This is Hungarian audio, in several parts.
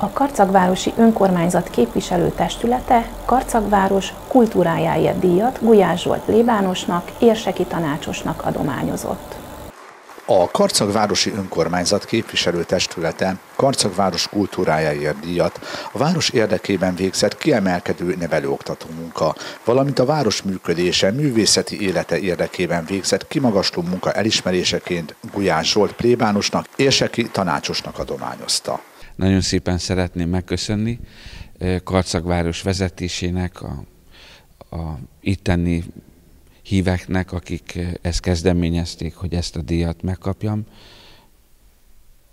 A Karcagvárosi Önkormányzat képviselőtestülete Karcagváros kultúrájáért díjat Gulyás Zsolt Lébánosnak, érseki tanácsosnak adományozott. A Karcagvárosi Önkormányzat képviselőtestülete Karcagváros kultúrájáért díjat a város érdekében végzett kiemelkedő nevelőoktató munka, valamint a város működése, művészeti élete érdekében végzett kimagasló munka elismeréseként Gulyás Zsolt plébánosnak, érseki tanácsosnak adományozta. Nagyon szépen szeretném megköszönni eh, Karcagváros vezetésének, a, a itteni híveknek, akik eh, ezt kezdeményezték, hogy ezt a díjat megkapjam,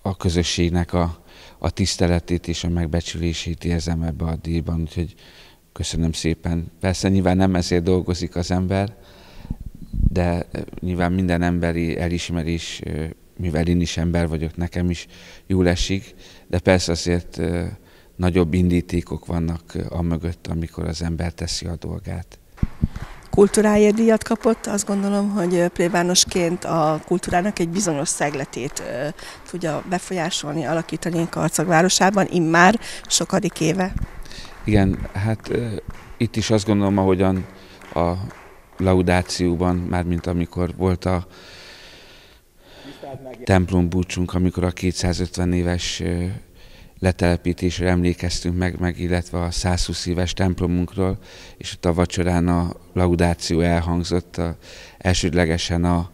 a közösségnek a, a tiszteletét és a megbecsülését érzem ebbe a díjban, úgyhogy köszönöm szépen. Persze nyilván nem ezért dolgozik az ember, de eh, nyilván minden emberi elismerés mivel én is ember vagyok, nekem is jól esik, de persze azért nagyobb indítékok vannak a mögött, amikor az ember teszi a dolgát. Kultúráért díjat kapott, azt gondolom, hogy plébánosként a kultúrának egy bizonyos szegletét tudja befolyásolni, alakítani Karcag városában, immár sokadik éve. Igen, hát itt is azt gondolom, ahogyan a laudációban, mármint amikor volt a búcsunk, amikor a 250 éves letelepítésre emlékeztünk meg, meg illetve a 120 éves templomunkról, és ott a vacsorán a laudáció elhangzott, a, elsődlegesen a,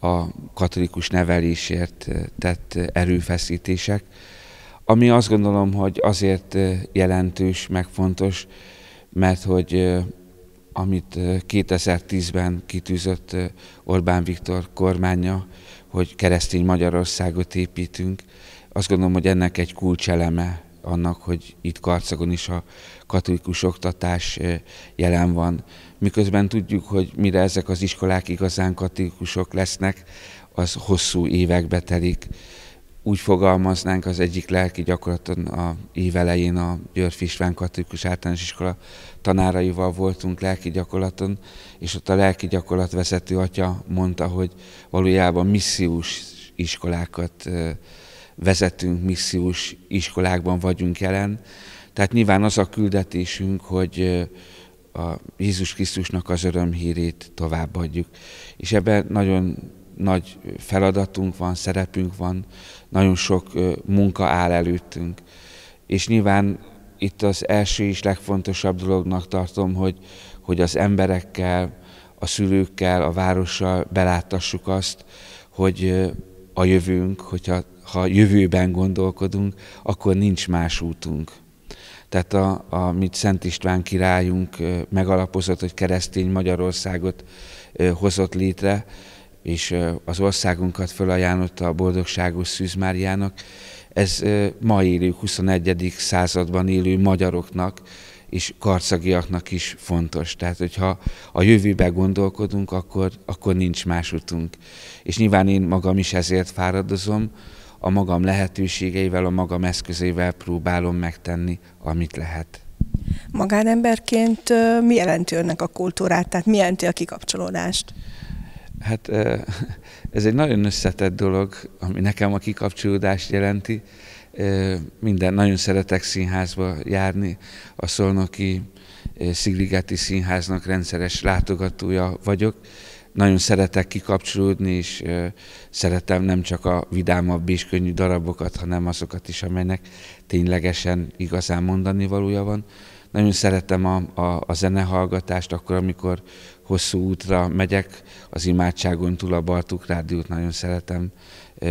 a katolikus nevelésért tett erőfeszítések, ami azt gondolom, hogy azért jelentős, meg fontos, mert hogy amit 2010-ben kitűzött Orbán Viktor kormánya, hogy keresztény Magyarországot építünk. Azt gondolom, hogy ennek egy kulcseleme annak, hogy itt Karcagon is a katolikus oktatás eh, jelen van. Miközben tudjuk, hogy mire ezek az iskolák igazán katolikusok lesznek, az hosszú évekbe telik úgy fogalmaznánk az egyik lelki gyakorlaton a elején a György István Katolikus Általános Iskola tanáraival voltunk lelki gyakorlaton, és ott a lelki gyakorlat vezető atya mondta, hogy valójában missziós iskolákat vezetünk, missziós iskolákban vagyunk jelen. Tehát nyilván az a küldetésünk, hogy a Jézus Krisztusnak az örömhírét továbbadjuk. És ebben nagyon nagy feladatunk van, szerepünk van, nagyon sok munka áll előttünk. És nyilván itt az első és legfontosabb dolognak tartom, hogy, hogy az emberekkel, a szülőkkel, a várossal beláttassuk azt, hogy a jövőnk, hogyha ha jövőben gondolkodunk, akkor nincs más útunk. Tehát a, a mit Szent István királyunk megalapozott, hogy keresztény Magyarországot hozott létre, és az országunkat fölajánlotta a boldogságos Szűz Máriának. Ez ma élő 21. században élő magyaroknak és karcagiaknak is fontos. Tehát, hogyha a jövőbe gondolkodunk, akkor, akkor nincs más utunk. És nyilván én magam is ezért fáradozom, a magam lehetőségeivel, a magam eszközével próbálom megtenni, amit lehet. Magánemberként mi jelenti önnek a kultúrát, tehát mi jelenti a kikapcsolódást? Hát ez egy nagyon összetett dolog, ami nekem a kikapcsolódást jelenti. Minden, nagyon szeretek színházba járni. A Szolnoki Szigligeti Színháznak rendszeres látogatója vagyok. Nagyon szeretek kikapcsolódni, és szeretem nem csak a vidámabb és könnyű darabokat, hanem azokat is, amelynek ténylegesen igazán mondani valója van. Nagyon szeretem a, a, a zenehallgatást, akkor, amikor hosszú útra megyek, az imádságon túl a Bartuk Rádiót nagyon szeretem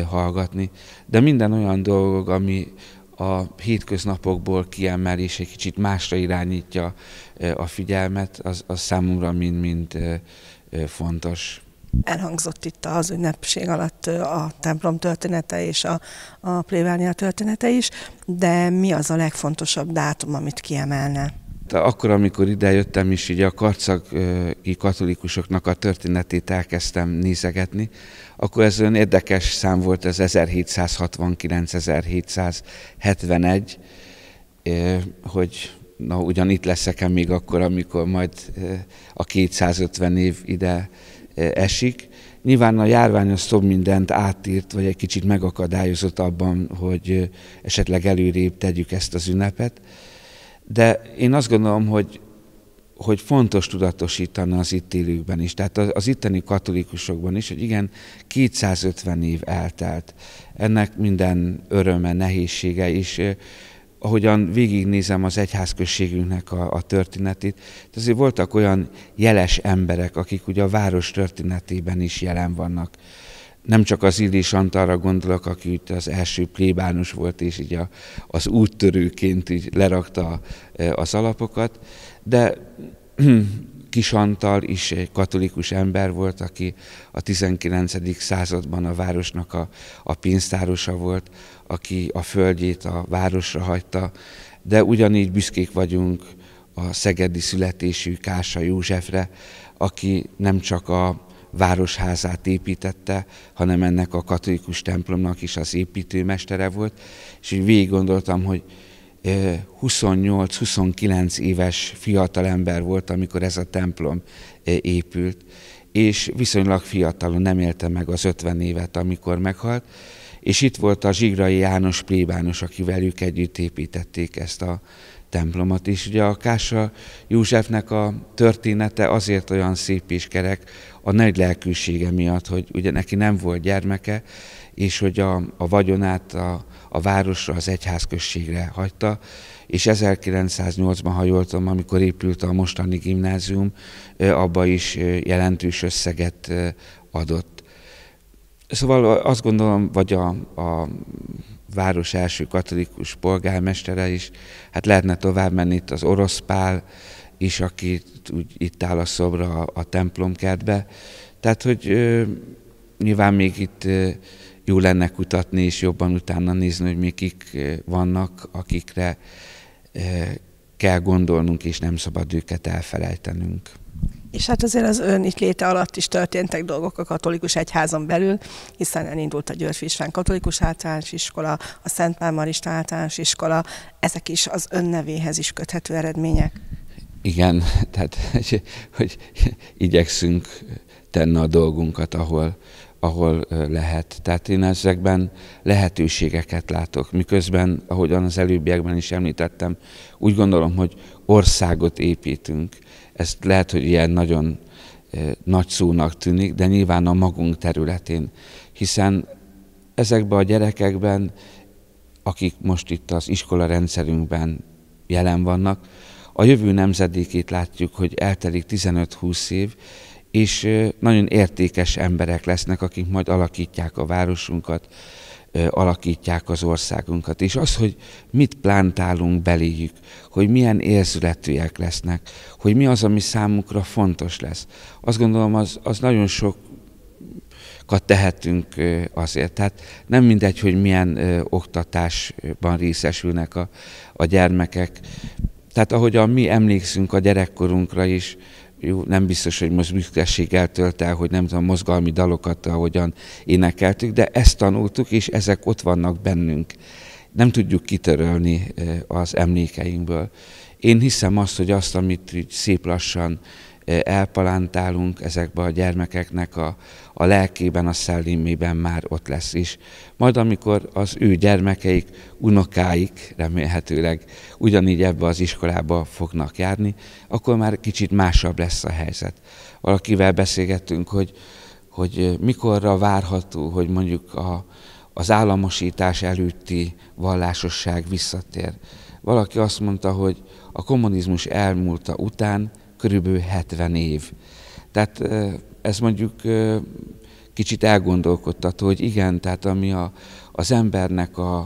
hallgatni, de minden olyan dolog, ami a hétköznapokból kiemel és egy kicsit másra irányítja a figyelmet, az, az számomra mind-mind fontos. Elhangzott itt az ünnepség alatt a templom története és a, a plévánia története is, de mi az a legfontosabb dátum, amit kiemelne? Hát akkor, amikor idejöttem is, így a karcagi katolikusoknak a történetét elkezdtem nézegetni, akkor ez olyan érdekes szám volt, ez 1769-1771, hogy na ugyan itt leszek-e még akkor, amikor majd a 250 év ide esik. Nyilván a járvány az több mindent átírt, vagy egy kicsit megakadályozott abban, hogy esetleg előrébb tegyük ezt az ünnepet. De én azt gondolom, hogy, hogy fontos tudatosítani az itt élőkben is, tehát az, az itteni katolikusokban is, hogy igen, 250 év eltelt. Ennek minden öröme, nehézsége is, ahogyan végignézem az egyházközségünknek a, a történetét, azért voltak olyan jeles emberek, akik ugye a város történetében is jelen vannak nem csak az Illés Antalra gondolok, aki itt az első plébánus volt, és így a, az úttörőként így lerakta e, az alapokat, de Kis Antal is egy katolikus ember volt, aki a 19. században a városnak a, a pénztárosa volt, aki a földjét a városra hagyta, de ugyanígy büszkék vagyunk a szegedi születésű Kása Józsefre, aki nem csak a városházát építette, hanem ennek a katolikus templomnak is az építőmestere volt, és így végig gondoltam, hogy 28-29 éves fiatal ember volt, amikor ez a templom épült, és viszonylag fiatalon nem élte meg az 50 évet, amikor meghalt, és itt volt a Zsigrai János plébános, aki velük együtt építették ezt a templomot is. Ugye a Kása Józsefnek a története azért olyan szép és kerek a nagy lelkűsége miatt, hogy ugye neki nem volt gyermeke, és hogy a, a vagyonát a, a városra, az egyházközségre hagyta, és 1908-ban, hajoltam, amikor épült a mostani gimnázium, abba is jelentős összeget adott. Szóval azt gondolom, vagy a, a város első katolikus polgármestere is. Hát lehetne tovább menni itt az orosz pál is, aki úgy itt áll a szobra a, templomkertbe. Tehát, hogy ö, nyilván még itt ö, jó lenne kutatni és jobban utána nézni, hogy még kik vannak, akikre kell gondolnunk, és nem szabad őket elfelejtenünk. És hát azért az ön itt léte alatt is történtek dolgok a katolikus egyházon belül, hiszen elindult a Györfi István katolikus általános iskola, a Szent Pál általános iskola, ezek is az ön nevéhez is köthető eredmények. Igen, tehát hogy, hogy igyekszünk tenni a dolgunkat, ahol, ahol lehet. Tehát én ezekben lehetőségeket látok, miközben, ahogyan az előbbiekben is említettem, úgy gondolom, hogy országot építünk. Ezt lehet, hogy ilyen nagyon eh, nagy szónak tűnik, de nyilván a magunk területén, hiszen ezekben a gyerekekben, akik most itt az iskola rendszerünkben jelen vannak, a jövő nemzedékét látjuk, hogy eltelik 15-20 év, és eh, nagyon értékes emberek lesznek, akik majd alakítják a városunkat, alakítják az országunkat. És az, hogy mit plántálunk beléjük, hogy milyen érzületűek lesznek, hogy mi az, ami számukra fontos lesz. Azt gondolom, az, az nagyon sokat tehetünk azért. Tehát nem mindegy, hogy milyen oktatásban részesülnek a, a gyermekek. Tehát ahogy a mi emlékszünk a gyerekkorunkra is, jó, nem biztos, hogy most büszkeség eltölt el, hogy nem tudom, mozgalmi dalokat ahogyan énekeltük, de ezt tanultuk, és ezek ott vannak bennünk. Nem tudjuk kitörölni eh, az emlékeinkből. Én hiszem azt, hogy azt, amit szép lassan elpalántálunk ezekbe a gyermekeknek a, a lelkében, a szellemében már ott lesz is. Majd amikor az ő gyermekeik, unokáik remélhetőleg ugyanígy ebbe az iskolába fognak járni, akkor már kicsit másabb lesz a helyzet. Valakivel beszélgettünk, hogy, hogy mikorra várható, hogy mondjuk a, az államosítás előtti vallásosság visszatér. Valaki azt mondta, hogy a kommunizmus elmúlta után körülbelül 70 év. Tehát ez mondjuk kicsit elgondolkodtató, hogy igen, tehát ami a, az embernek a,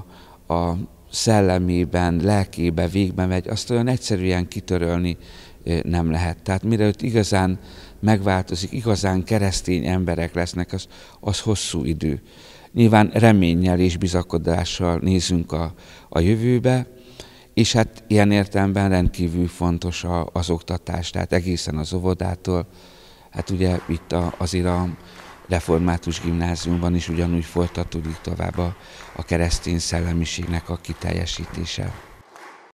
a szellemében, lelkébe végbe megy, azt olyan egyszerűen kitörölni nem lehet. Tehát mire őt igazán megváltozik, igazán keresztény emberek lesznek, az, az hosszú idő. Nyilván reménnyel és bizakodással nézünk a, a jövőbe, és hát ilyen értelemben rendkívül fontos az oktatás, tehát egészen az óvodától, hát ugye itt a, azért a református gimnáziumban is ugyanúgy folytatódik tovább a keresztény szellemiségnek a kiteljesítése.